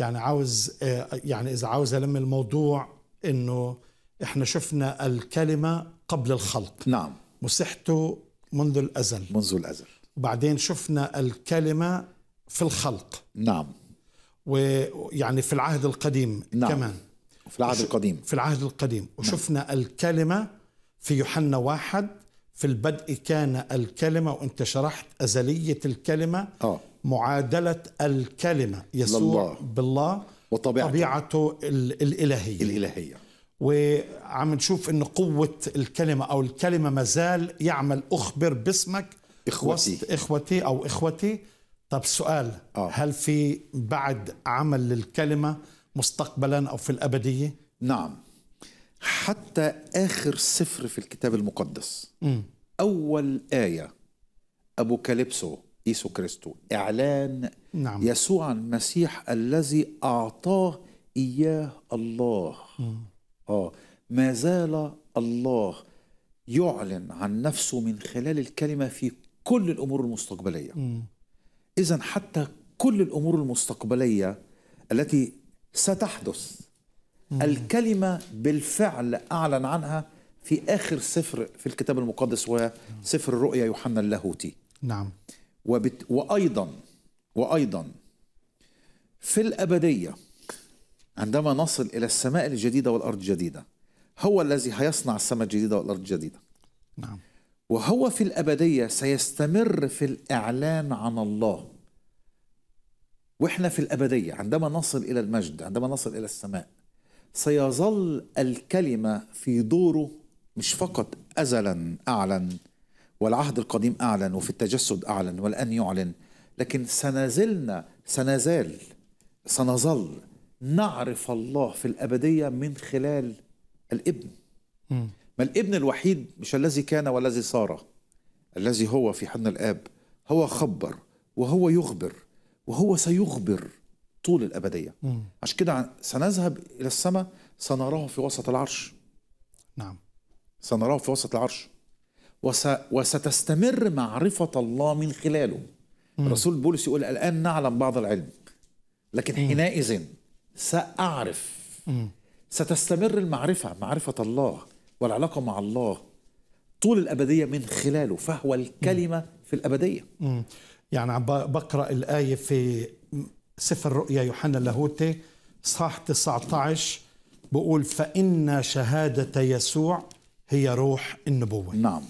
يعني عاوز آه، يعني اذا عاوز الم الموضوع انه احنا شفنا الكلمه قبل الخلق نعم مسحته منذ الازل منذ الازل وبعدين شفنا الكلمه في الخلق نعم ويعني في العهد القديم نعم. كمان في العهد القديم في العهد القديم نعم. وشفنا نعم. الكلمه في يوحنا واحد في البدء كان الكلمه وانت شرحت ازليه الكلمه أوه. معادلة الكلمة يسوع لله. بالله وطبيعته طبيعته الإلهية الإلهية وعم نشوف أن قوة الكلمة أو الكلمة مازال يعمل أخبر باسمك إخوتي وسط إخوتي أو إخوتي طب سؤال آه. هل في بعد عمل للكلمة مستقبلا أو في الأبدية؟ نعم حتى آخر سفر في الكتاب المقدس م. أول آية أبو كاليبسو يسوع كريستو إعلان نعم. يسوع المسيح الذي أعطاه إياه الله آه ما زال الله يعلن عن نفسه من خلال الكلمة في كل الأمور المستقبلية إذا حتى كل الأمور المستقبلية التي ستحدث مم. الكلمة بالفعل أعلن عنها في آخر سفر في الكتاب المقدس وسفر الرؤيا يوحنا اللاهوتي نعم وبت... وأيضا وأيضا في الأبدية عندما نصل إلى السماء الجديدة والأرض الجديدة هو الذي هيصنع السماء الجديدة والأرض الجديدة نعم وهو في الأبدية سيستمر في الإعلان عن الله وإحنا في الأبدية عندما نصل إلى المجد عندما نصل إلى السماء سيظل الكلمة في دوره مش فقط أزلا أعلن والعهد القديم أعلن وفي التجسد أعلن والآن يعلن لكن سنزلنا سنزال سنظل نعرف الله في الأبدية من خلال الابن ما الابن الوحيد مش الذي كان والذي صار الذي هو في حضن الآب هو خبر وهو يخبر وهو سيخبر طول الأبدية عشان كده سنذهب إلى السماء سنراه في وسط العرش نعم سنراه في وسط العرش وستستمر معرفة الله من خلاله مم. الرسول بولس يقول الآن نعلم بعض العلم لكن حينئذ سأعرف مم. ستستمر المعرفة معرفة الله والعلاقة مع الله طول الأبدية من خلاله فهو الكلمة مم. في الأبدية مم. يعني بقرأ الآية في سفر رؤيا يوحنا اللاهوتي صح 19 بقول فإن شهادة يسوع هي روح النبوة نعم